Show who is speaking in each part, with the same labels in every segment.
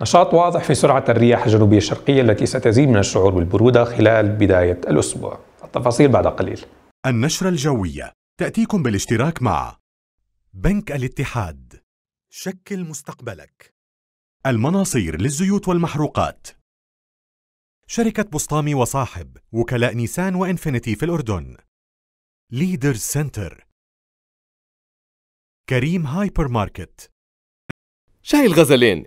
Speaker 1: نشاط واضح في سرعة الرياح الجنوبية الشرقية التي ستزيد من الشعور بالبرودة خلال بداية الأسبوع التفاصيل بعد قليل النشرة الجوية تأتيكم بالاشتراك مع
Speaker 2: بنك الاتحاد شكل مستقبلك المناصير للزيوت والمحروقات شركة بسطامي وصاحب وكلاء نيسان وإنفينيتي في الأردن ليدرز سنتر كريم هايبر ماركت شاي الغزلين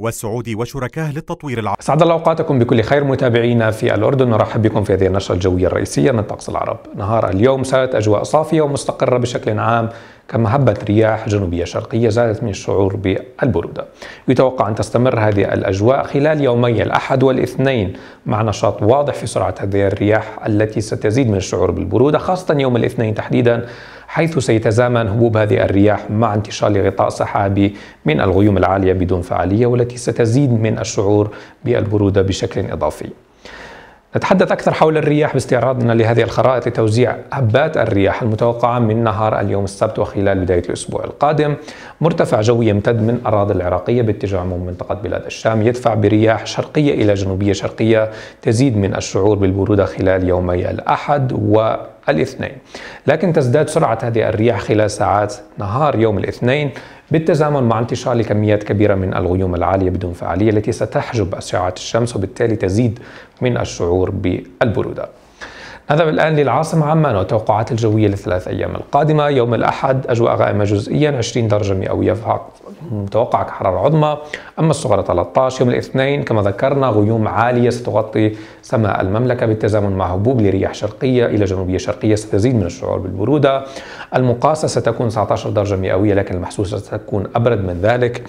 Speaker 2: والسعودي وشركاه
Speaker 1: للتطوير العربي سعد الله اوقاتكم بكل خير متابعينا في الاردن نرحب بكم في هذه النشره الجويه الرئيسيه من طقس العرب نهار اليوم سالت اجواء صافيه ومستقره بشكل عام كما هبت رياح جنوبيه شرقيه زادت من الشعور بالبروده يتوقع ان تستمر هذه الاجواء خلال يومي الاحد والاثنين مع نشاط واضح في سرعه هذه الرياح التي ستزيد من الشعور بالبروده خاصه يوم الاثنين تحديدا حيث سيتزامن هبوب هذه الرياح مع انتشال غطاء سحابي من الغيوم العالية بدون فعالية والتي ستزيد من الشعور بالبرودة بشكل إضافي. نتحدث أكثر حول الرياح باستعراضنا لهذه الخرائط لتوزيع هبات الرياح المتوقعة من نهار اليوم السبت وخلال بداية الأسبوع القادم مرتفع جوي يمتد من أراضي العراقية باتجاه عموم منطقة بلاد الشام يدفع برياح شرقية إلى جنوبية شرقية تزيد من الشعور بالبرودة خلال يومي الأحد و الاثنين لكن تزداد سرعة هذه الرياح خلال ساعات نهار يوم الاثنين بالتزامن مع انتشار لكميات كبيرة من الغيوم العالية بدون فعالية التي ستحجب أشعة الشمس وبالتالي تزيد من الشعور بالبرودة نذهب الآن للعاصمة عمان والتوقعات الجوية للثلاث أيام القادمة يوم الأحد أجواء غائمة جزئيا 20 درجة مئوية فقط متوقع حرارة عظمى أما الصغرى 13 يوم الاثنين كما ذكرنا غيوم عالية ستغطي سماء المملكة بالتزامن مع هبوب لرياح شرقية إلى جنوبية شرقية ستزيد من الشعور بالبرودة المقاسة ستكون 19 درجة مئوية لكن المحسوسة ستكون أبرد من ذلك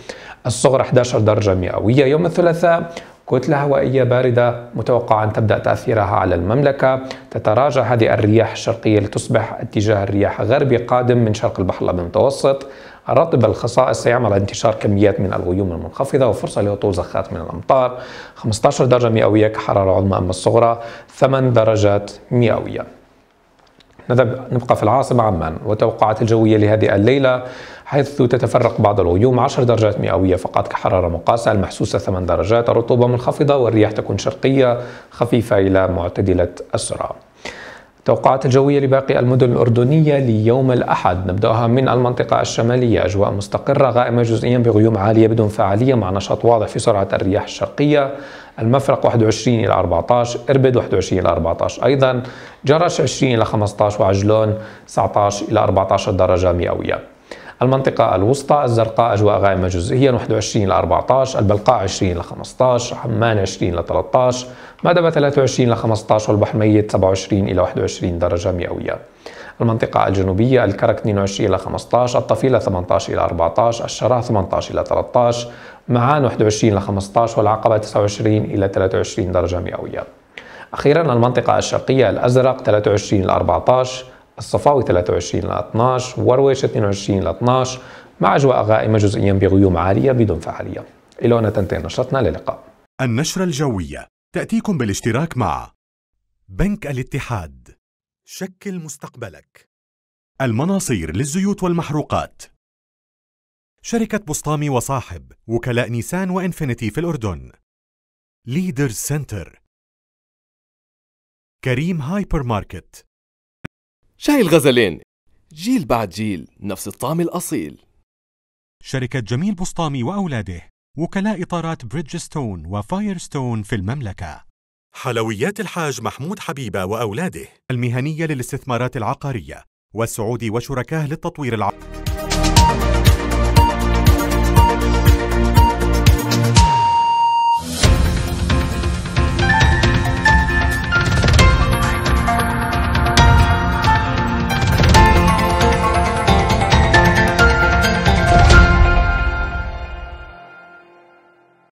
Speaker 1: الصغرى 11 درجة مئوية يوم الثلاثاء كتلة هوائية باردة متوقع أن تبدأ تأثيرها على المملكة تتراجع هذه الرياح الشرقية لتصبح اتجاه الرياح غربي قادم من شرق البحر المتوسط الرطب الخصائص سيعمل على انتشار كميات من الغيوم المنخفضة وفرصة لهطول زخات من الأمطار 15 درجة مئوية كحرارة عظمى أما الصغرى 8 درجات مئوية نبقى في العاصمة عمان وتوقعات الجوية لهذه الليلة حيث تتفرق بعض الغيوم 10 درجات مئوية فقط كحرارة مقاسة المحسوسة 8 درجات الرطوبة منخفضة والرياح تكون شرقية خفيفة إلى معتدلة السرعة التوقعات الجوية لباقي المدن الأردنية ليوم الأحد نبدأها من المنطقة الشمالية أجواء مستقرة غائمة جزئيا بغيوم عالية بدون فعالية مع نشاط واضح في سرعة الرياح الشرقية المفرق 21 إلى 14 إربد 21 إلى 14 أيضا جرش 20 إلى 15 وعجلون 19 إلى 14 درجة مئوية المنطقة الوسطى الزرقاء أجواء غائمة جزئيا 21 ل 14 البلقاء 20 ل 15 عمان 20 ل 13 مأدبة 23 ل 15 والبحر الميت 27 إلى 21 درجة مئوية المنطقة الجنوبية الكرك 22 إلى 15 الطفيلة 18 إلى 14 الشراء 18 إلى 13 معان 21 إلى 15 والعقبة 29 إلى 23 درجة مئوية أخيرا المنطقة الشرقية الأزرق 23 إلى 14 الصفاوي 23 ل 12 ورويش 22 ل 12 مع أجواء غائمة جزئيا بغيوم عالية بدون فعالية إلى هنا تنتهي نشرتنا للقاء النشرة الجوية تأتيكم بالاشتراك مع بنك الاتحاد
Speaker 2: شكل مستقبلك المناصير للزيوت والمحروقات شركة بسطامي وصاحب وكلاء نيسان وإنفينيتي في الأردن ليدرز سنتر كريم هايبر ماركت شاي الغزلين جيل بعد جيل نفس الطعم الأصيل شركة جميل بسطامي وأولاده وكلاء إطارات بريدجستون وفايرستون في المملكة حلويات الحاج محمود حبيبة وأولاده المهنية للاستثمارات العقارية والسعودي وشركاه للتطوير العقاري